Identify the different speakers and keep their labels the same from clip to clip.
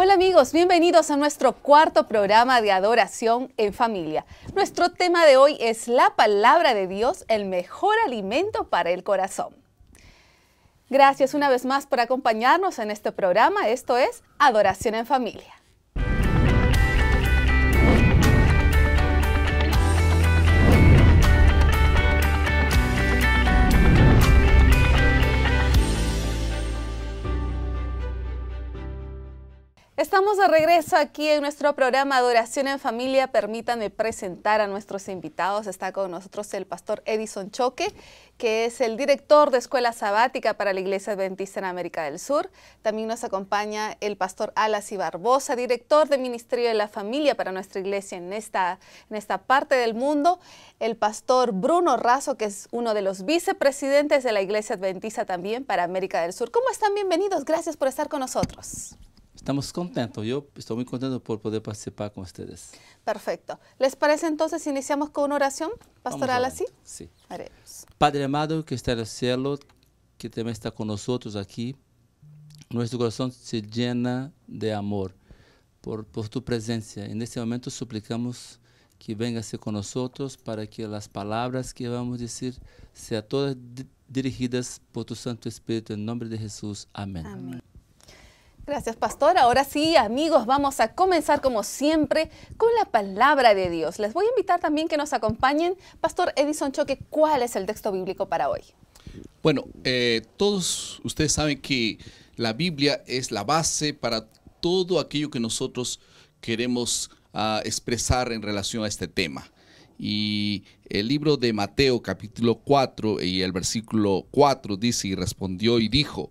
Speaker 1: Hola amigos, bienvenidos a nuestro cuarto programa de adoración en familia. Nuestro tema de hoy es la palabra de Dios, el mejor alimento para el corazón. Gracias una vez más por acompañarnos en este programa. Esto es Adoración en Familia. de regreso aquí en nuestro programa Adoración en Familia. Permítanme presentar a nuestros invitados. Está con nosotros el pastor Edison Choque, que es el director de Escuela Sabática para la Iglesia Adventista en América del Sur. También nos acompaña el pastor Alas y Barbosa, director de Ministerio de la Familia para nuestra iglesia en esta, en esta parte del mundo. El pastor Bruno Razo, que es uno de los vicepresidentes de la Iglesia Adventista también para América del Sur. ¿Cómo están? Bienvenidos. Gracias por estar con nosotros.
Speaker 2: Estamos contentos, yo estoy muy contento por poder participar con ustedes.
Speaker 1: Perfecto. ¿Les parece entonces iniciamos con una oración pastoral así? Sí.
Speaker 2: Padre amado que está en el cielo, que también está con nosotros aquí, nuestro corazón se llena de amor por, tu presencia. En este momento suplicamos que vengas con nosotros para que las palabras que vamos a decir sean todas dirigidas por tu Santo Espíritu. En nombre de Jesús. Amén. Amén.
Speaker 1: Gracias, pastor. Ahora sí, amigos, vamos a comenzar como siempre con la palabra de Dios. Les voy a invitar también que nos acompañen. Pastor Edison Choque, ¿cuál es el texto bíblico para hoy?
Speaker 3: Bueno, eh, todos ustedes saben que la Biblia es la base para todo aquello que nosotros queremos ah, expresar en relación a este tema. Y el libro de Mateo capítulo 4 y el versículo 4 dice y respondió y dijo,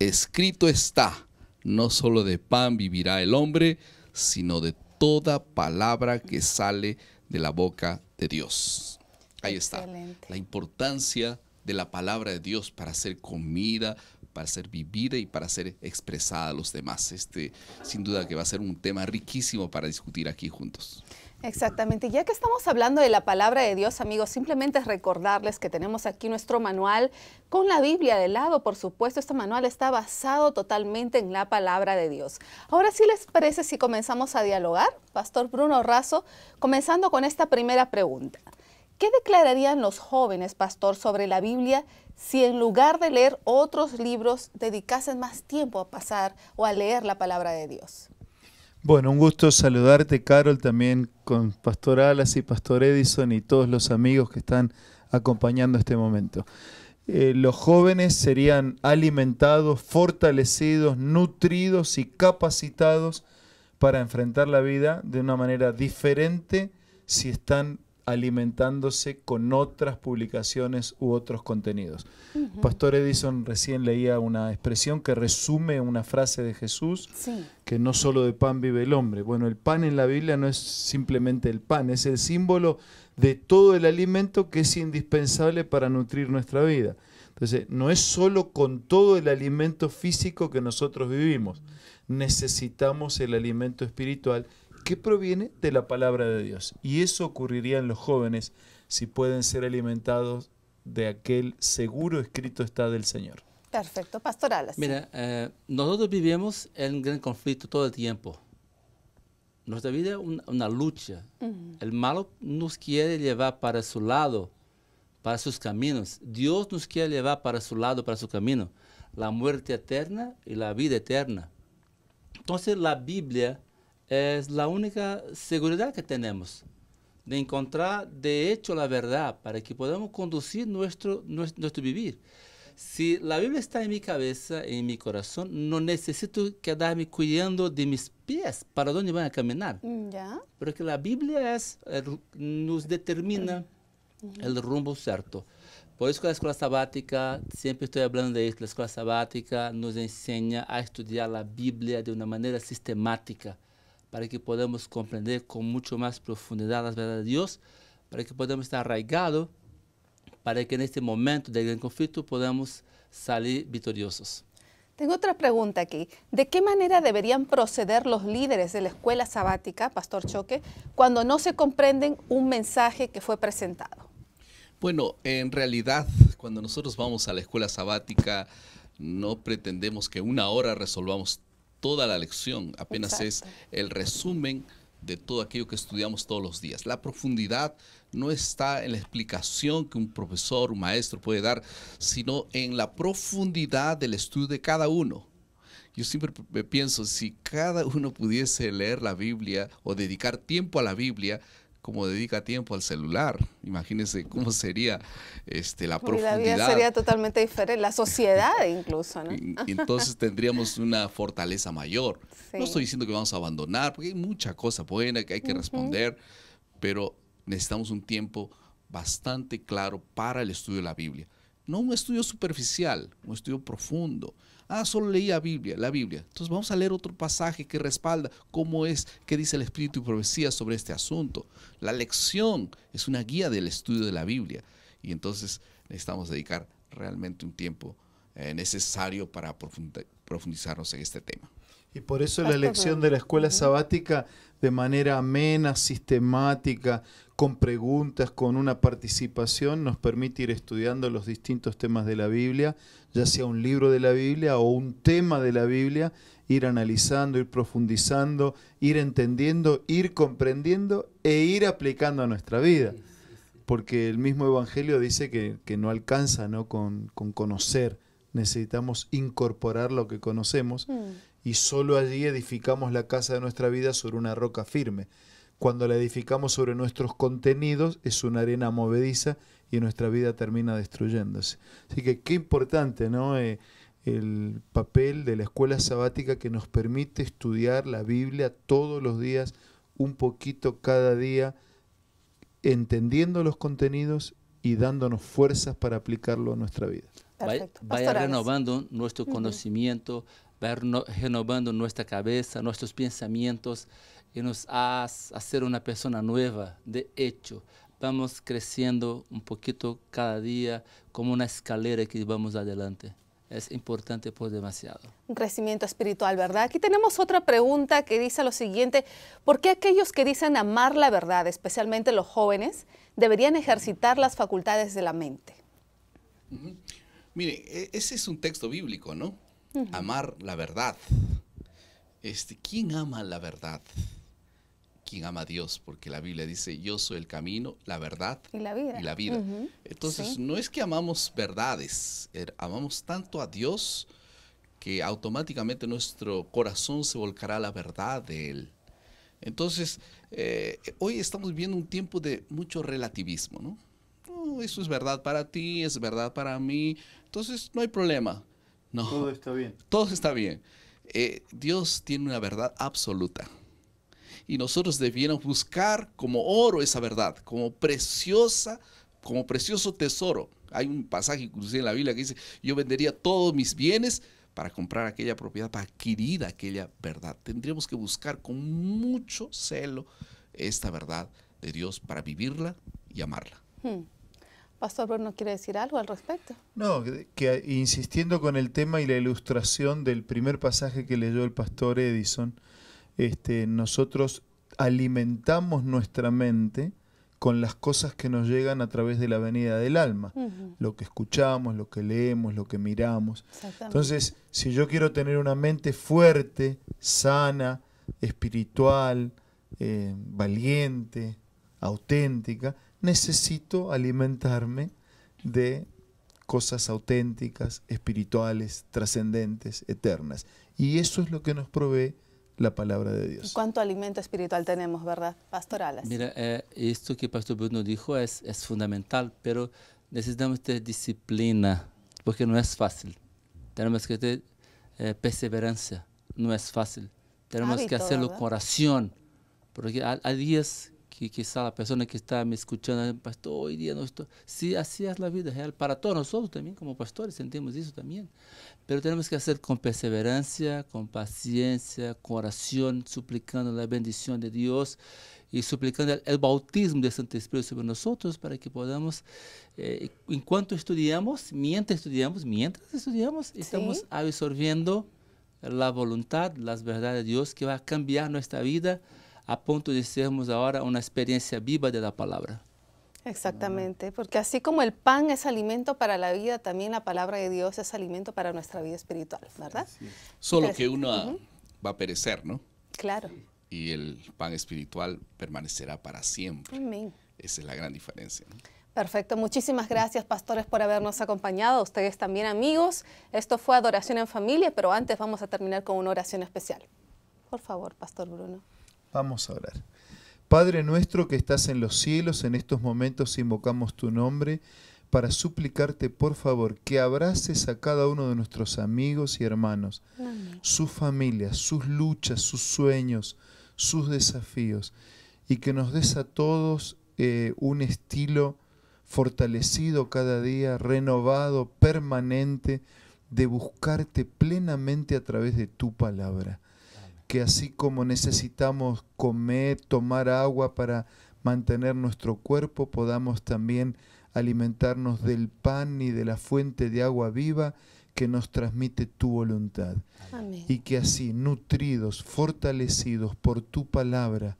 Speaker 3: escrito está no solo de pan vivirá el hombre, sino de toda palabra que sale de la boca de Dios. Ahí está. La importancia de la palabra de Dios para ser comida, para ser vivida y para ser expresada a los demás. Este, sin duda que va a ser un tema riquísimo para discutir aquí juntos.
Speaker 1: Exactamente. Ya que estamos hablando de la palabra de Dios, amigos, simplemente recordarles que tenemos aquí nuestro manual con la Biblia de lado. Por supuesto, este manual está basado totalmente en la palabra de Dios. Ahora sí les parece si comenzamos a dialogar, Pastor Bruno Razo, comenzando con esta primera pregunta. ¿Qué declararían los jóvenes, Pastor, sobre la Biblia si en lugar de leer otros libros dedicasen más tiempo a pasar o a leer la palabra de Dios?
Speaker 4: Bueno, un gusto saludarte, Carol, también con Pastor Alas y Pastor Edison y todos los amigos que están acompañando este momento. Eh, los jóvenes serían alimentados, fortalecidos, nutridos y capacitados para enfrentar la vida de una manera diferente si están alimentándose con otras publicaciones u otros contenidos. Pastor Edison recién leía una expresión que resume una frase de Jesús, que no solo de pan vive el hombre. Bueno, el pan en la Biblia no es simplemente el pan, es el símbolo de todo el alimento que es indispensable para nutrir nuestra vida. Entonces, no es solo con todo el alimento físico que nosotros vivimos, necesitamos el alimento espiritual que proviene de la palabra de Dios. Y eso ocurriría en los jóvenes si pueden ser alimentados de aquel seguro
Speaker 2: escrito está del Señor.
Speaker 1: Perfecto, pastoral. Mira,
Speaker 2: eh, nosotros vivimos en gran conflicto todo el tiempo. Nuestra vida es una, lucha. El malo nos quiere llevar para su lado, para sus caminos. Dios nos quiere llevar para su lado, para su camino. La muerte eterna y la vida eterna. Entonces la Biblia es la única seguridad que tenemos de encontrar de hecho la verdad para que podamos conducir nuestro, nuestro, vivir. Si la Biblia está en mi cabeza, en mi corazón, no necesito quedarme cuidando de mis pies para dónde van a caminar. Mm, Porque la Biblia es, nos determina el rumbo cierto. Por eso la escuela sabática, siempre estoy hablando de esto, la escuela sabática nos enseña a estudiar la Biblia de una manera sistemática para que podamos comprender con mucho más profundidad las verdades de Dios, para que podamos estar arraigados, para que en este momento de gran conflicto podamos salir victoriosos.
Speaker 1: Tengo otra pregunta aquí. ¿De qué manera deberían proceder los líderes de la escuela sabática, Pastor Choque, cuando no se comprenden un mensaje que fue presentado?
Speaker 3: Bueno, en realidad, cuando nosotros vamos a la escuela sabática, no pretendemos que una hora resolvamos toda la lección, apenas es el resumen de todo aquello que estudiamos todos los días. La profundidad no está en la explicación que un profesor, un maestro puede dar, sino en la profundidad del estudio de cada uno. Yo siempre pienso, si cada uno pudiese leer la Biblia o dedicar tiempo a la Biblia, como dedica tiempo al celular. imagínese cómo sería este, la profundidad. La sería
Speaker 1: totalmente diferente, la sociedad incluso, ¿no? Entonces
Speaker 3: tendríamos una fortaleza mayor. No estoy diciendo que vamos a abandonar, porque hay mucha cosa buena que hay que responder, pero necesitamos un tiempo bastante claro para el estudio de la Biblia. No un estudio superficial, un estudio profundo. Ah, solo leía Biblia, la Biblia. Entonces vamos a leer otro pasaje que respalda cómo es que dice el Espíritu y Profecía sobre este asunto. La lección es una guía del estudio de la Biblia. Y entonces necesitamos dedicar realmente un tiempo eh, necesario para profundizarnos en este tema.
Speaker 4: Y por eso la elección de la escuela sabática de manera amena, sistemática, con preguntas, con una participación, nos permite ir estudiando los distintos temas de la Biblia, ya sea un libro de la Biblia o un tema de la Biblia, ir analizando, ir profundizando, ir entendiendo, ir comprendiendo e ir aplicando a nuestra vida. Porque el mismo Evangelio dice que, no alcanza ¿no? Con, conocer, necesitamos incorporar lo que conocemos. Mm y solo allí edificamos la casa de nuestra vida sobre una roca firme. Cuando la edificamos sobre nuestros contenidos es una arena movediza y nuestra vida termina destruyéndose. Así que qué importante, ¿no? Eh, el papel de la escuela sabática que nos permite estudiar la Biblia todos los días, un poquito cada día, entendiendo los contenidos y dándonos fuerzas para aplicarlo a nuestra vida.
Speaker 2: Vaya, renovando nuestro conocimiento, va renovando nuestra cabeza, nuestros pensamientos y nos hace hacer una persona nueva. De hecho, vamos creciendo un poquito cada día como una escalera que vamos adelante. Es importante por pues, demasiado.
Speaker 1: Un crecimiento espiritual, ¿verdad? Aquí tenemos otra pregunta que dice lo siguiente. ¿Por qué aquellos que dicen amar la verdad, especialmente los jóvenes, deberían ejercitar las facultades de la mente?
Speaker 3: Mire, e-, ese es un texto bíblico, ¿no? amar la verdad. Este, ¿Quién ama la verdad? ¿Quién ama a Dios, porque la Biblia dice, yo soy el camino, la verdad
Speaker 1: y la vida. Entonces, no es
Speaker 3: que amamos verdades, er, amamos tanto a Dios que automáticamente nuestro corazón se volcará a la verdad de Él. Entonces, eh, hoy estamos viviendo un tiempo de mucho relativismo, ¿no? Oh, eso es verdad para ti, es verdad para mí, entonces no hay problema. Todo está bien. Todo está bien. Eh, Dios tiene una verdad absoluta. Y nosotros debiéramos buscar como oro esa verdad, como preciosa, como precioso tesoro. Hay un pasaje inclusive en la Biblia que dice, yo vendería todos mis bienes para comprar aquella propiedad, para adquirir aquella verdad. Tendríamos que buscar con mucho celo esta verdad de Dios
Speaker 4: para vivirla y amarla.
Speaker 1: Hmm. Pastor Bruno quiere decir algo al respecto.
Speaker 4: No, que insistiendo con el tema y la ilustración del primer pasaje que leyó el pastor Edison, este, nosotros alimentamos nuestra mente con las cosas que nos llegan a través de la venida del alma, lo que escuchamos, lo que leemos, lo que miramos. Entonces, si yo quiero tener una mente fuerte, sana, espiritual, eh, valiente, auténtica, necesito alimentarme de cosas auténticas, espirituales, trascendentes, eternas. Y eso es lo que nos provee la palabra de Dios.
Speaker 1: ¿Cuánto alimento espiritual tenemos, verdad? Pastorales. Mira,
Speaker 2: eh, esto que Pastor Bruno dijo es, es fundamental, pero necesitamos tener disciplina, porque no es fácil. Tenemos que tener eh, perseverancia, no es fácil. Tenemos que hacerlo con oración, porque hay días que quizá la persona que está me escuchando, pastor, hoy día no estoy. Sí, así es la vida real para todos nosotros también, como pastores, sentimos eso también. Pero tenemos que hacer con perseverancia, con paciencia, con oración, suplicando la bendición de Dios y suplicando el, bautismo del Santo Espíritu sobre nosotros para que podamos, eh, en cuanto estudiamos, mientras estudiamos, mientras estudiamos, estamos absorbiendo la voluntad, las verdades de Dios que va a cambiar nuestra vida a punto de sermos ahora una experiencia viva de la palabra.
Speaker 1: Exactamente, porque así como el pan es alimento para la vida, también la palabra de Dios es alimento para nuestra vida espiritual, ¿verdad?
Speaker 3: Solo que uno va a perecer, ¿no? Claro. Y el pan espiritual permanecerá para siempre. Amén. Esa es la gran diferencia.
Speaker 1: Perfecto, muchísimas gracias pastores por habernos acompañado, ustedes también amigos. Esto fue Adoración en Familia, pero antes vamos a terminar con una oración especial. Por favor, Pastor Bruno.
Speaker 4: Vamos a orar. Padre nuestro que estás en los cielos, en estos momentos invocamos tu nombre para suplicarte, por favor, que abraces a cada uno de nuestros amigos y hermanos, sus familias, sus luchas, sus sueños, sus desafíos, y que nos des a todos eh, un estilo fortalecido cada día, renovado, permanente, de buscarte plenamente a través de tu palabra que así como necesitamos comer, tomar agua para mantener nuestro cuerpo, podamos también alimentarnos del pan y de la fuente de agua viva que nos transmite tu voluntad. Amén. Y que así, nutridos, fortalecidos por tu palabra,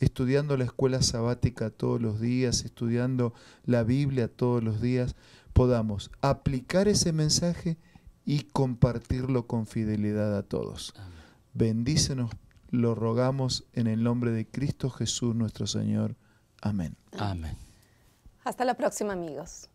Speaker 4: estudiando la escuela sabática todos los días, estudiando la Biblia todos los días, podamos aplicar ese mensaje y compartirlo con fidelidad a todos. Amén. Bendícenos, lo rogamos en el nombre de Cristo Jesús nuestro Señor. Amén. Amén.
Speaker 1: Hasta la próxima, amigos.